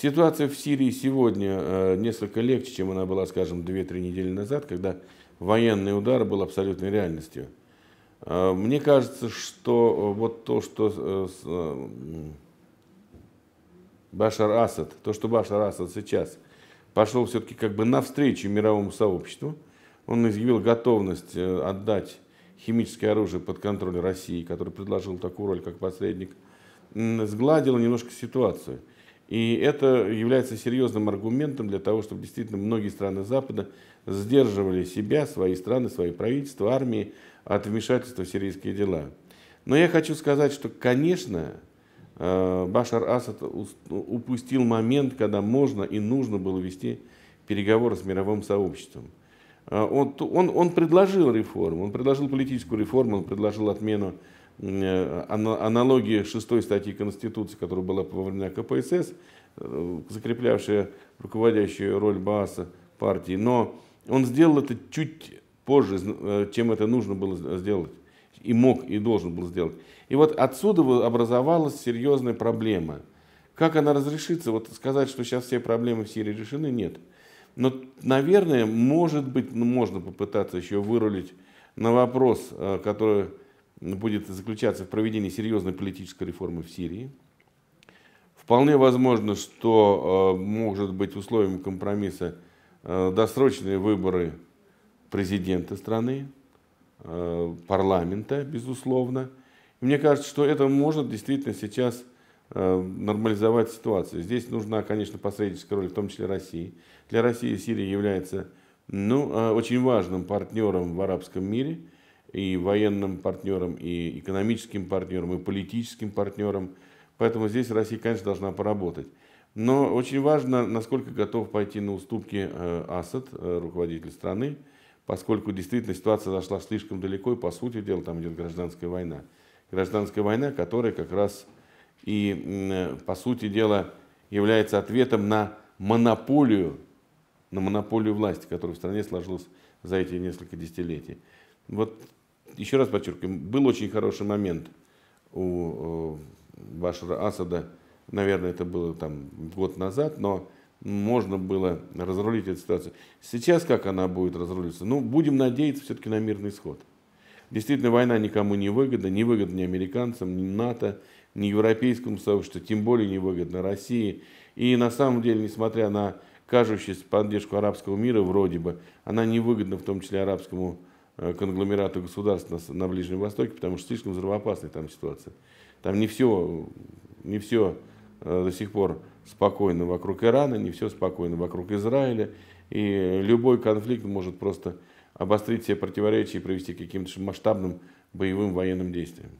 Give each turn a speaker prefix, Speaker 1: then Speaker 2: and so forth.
Speaker 1: Ситуация в Сирии сегодня э, несколько легче, чем она была, скажем, 2-3 недели назад, когда военный удар был абсолютной реальностью. Э, мне кажется, что вот то, что э, Башар Асад, то, что Башар Асад сейчас пошел все-таки как бы навстречу мировому сообществу, он изъявил готовность отдать химическое оружие под контроль России, который предложил такую роль как посредник, сгладил немножко ситуацию – и это является серьезным аргументом для того, чтобы действительно многие страны Запада сдерживали себя, свои страны, свои правительства, армии от вмешательства в сирийские дела. Но я хочу сказать, что, конечно, э, Башар Асад упустил момент, когда можно и нужно было вести переговоры с мировым сообществом. Э, он, он, он предложил реформу, он предложил политическую реформу, он предложил отмену Э, аналогии шестой статьи Конституции, которая была повернена КПСС, э, закреплявшая руководящую роль БАСа партии. Но он сделал это чуть позже, э, чем это нужно было сделать. И мог, и должен был сделать. И вот отсюда образовалась серьезная проблема. Как она разрешится? Вот сказать, что сейчас все проблемы в Сирии решены, нет. Но, наверное, может быть, ну, можно попытаться еще вырулить на вопрос, который будет заключаться в проведении серьезной политической реформы в Сирии. Вполне возможно, что э, может быть условием компромисса э, досрочные выборы президента страны, э, парламента, безусловно. И мне кажется, что это может действительно сейчас нормализовать ситуацию. Здесь нужна, конечно, посредническая роль, в том числе России. Для России Сирия является ну, очень важным партнером в арабском мире – и военным партнерам, и экономическим партнерам, и политическим партнерам. Поэтому здесь Россия, конечно, должна поработать. Но очень важно, насколько готов пойти на уступки э, Асад, э, руководитель страны, поскольку действительно ситуация зашла слишком далеко, и по сути дела там идет гражданская война. Гражданская война, которая как раз и, э, по сути дела, является ответом на монополию, на монополию власти, которая в стране сложилась за эти несколько десятилетий. Вот еще раз подчеркиваю, был очень хороший момент у э, Башара Асада, наверное, это было там год назад, но можно было разрулить эту ситуацию. Сейчас как она будет разрулиться? Ну, будем надеяться все-таки на мирный исход. Действительно, война никому не выгодна, не выгодна ни американцам, ни НАТО, ни европейскому сообществу, тем более не выгодна России. И на самом деле, несмотря на кажущуюся поддержку арабского мира, вроде бы, она невыгодна в том числе арабскому Э, конгломерату государств на, на Ближнем Востоке, потому что слишком взрывоопасная там ситуация. Там не все, не все э, до сих пор спокойно вокруг Ирана, не все спокойно вокруг Израиля. И любой конфликт может просто обострить все противоречия и привести к каким-то масштабным боевым военным действиям.